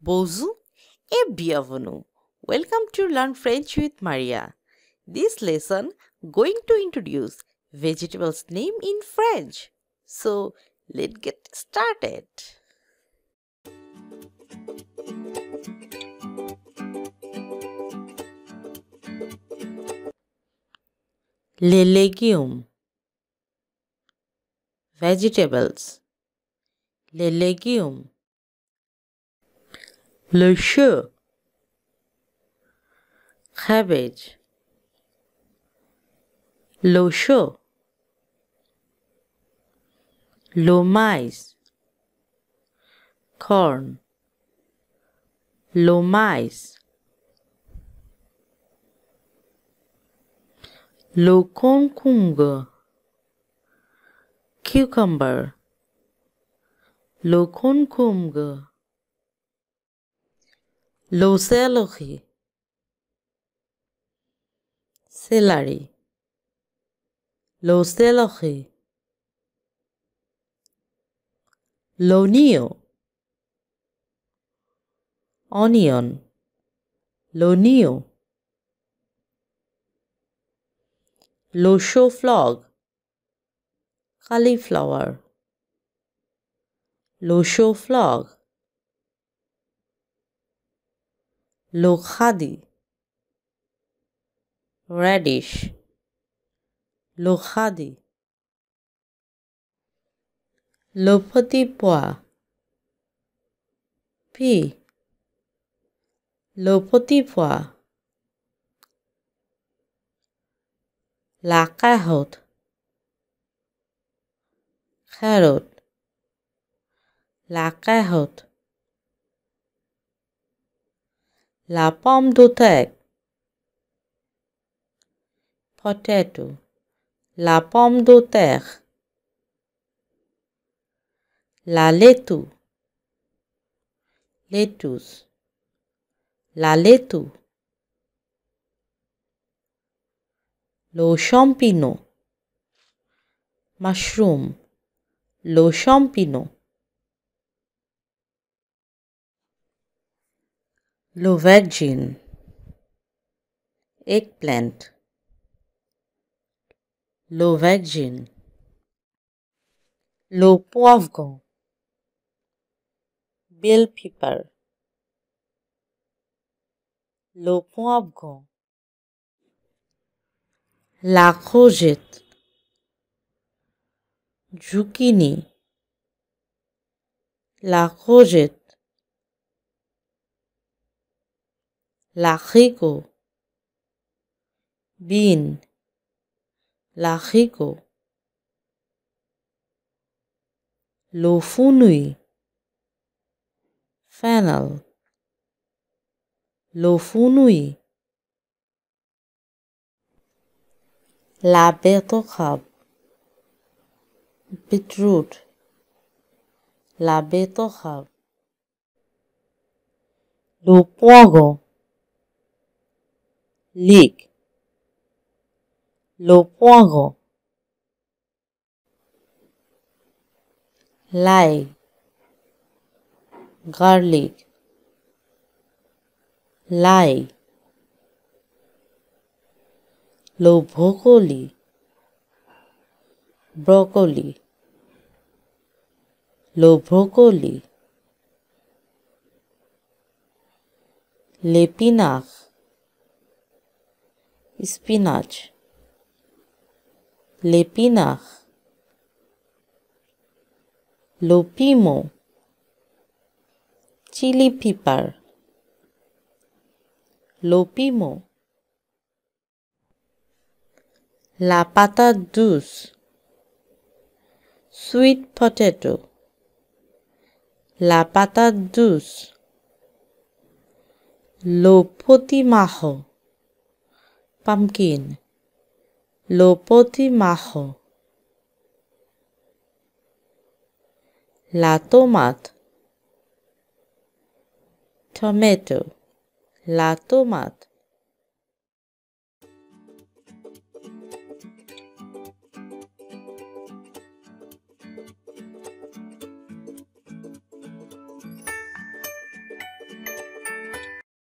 Bonjour et bienvenue. Welcome to Learn French with Maria. This lesson going to introduce vegetables name in French. So let's get started. Les légumes Vegetables Les légumes Le chou. Cabbage. Le chou. Le mais. Corn. Le mais. Le concombre. Cucumber. Le concombre. Loselohi Celery Loselohi Lonio Onion Lonio Losho Cauliflower Losho Lokhadi Radish Lokhadi Lopati Pua P Lopati Pua Lakahot Carrot Lakahot La pomme de terre. Potato. La pomme de terre. La laitue. Lettuce. La laitue. Le champignon. Mushroom. Le champignon. Lovagian, eggplant, Lovagian, le poivre, bell pepper, le poivre, la courgette, zucchini, la courgette, lá Lahigo. Bin. Lahigo. Lofunui. Fennel. Lofunui. La betokab. Beetroot. La betokab. Lupogo. Lo lake. Lo pongo. Like. Garlic. Lie. Lo broccoli. Broccoli. Lo broccoli. Lepinach. spinach, Lepinach lopimo, chili pepper, lopimo, la pata douce. sweet potato, la pata dulce, lopoti majo pumpkin, lopoti majo, la tomat, tomato, la tomat.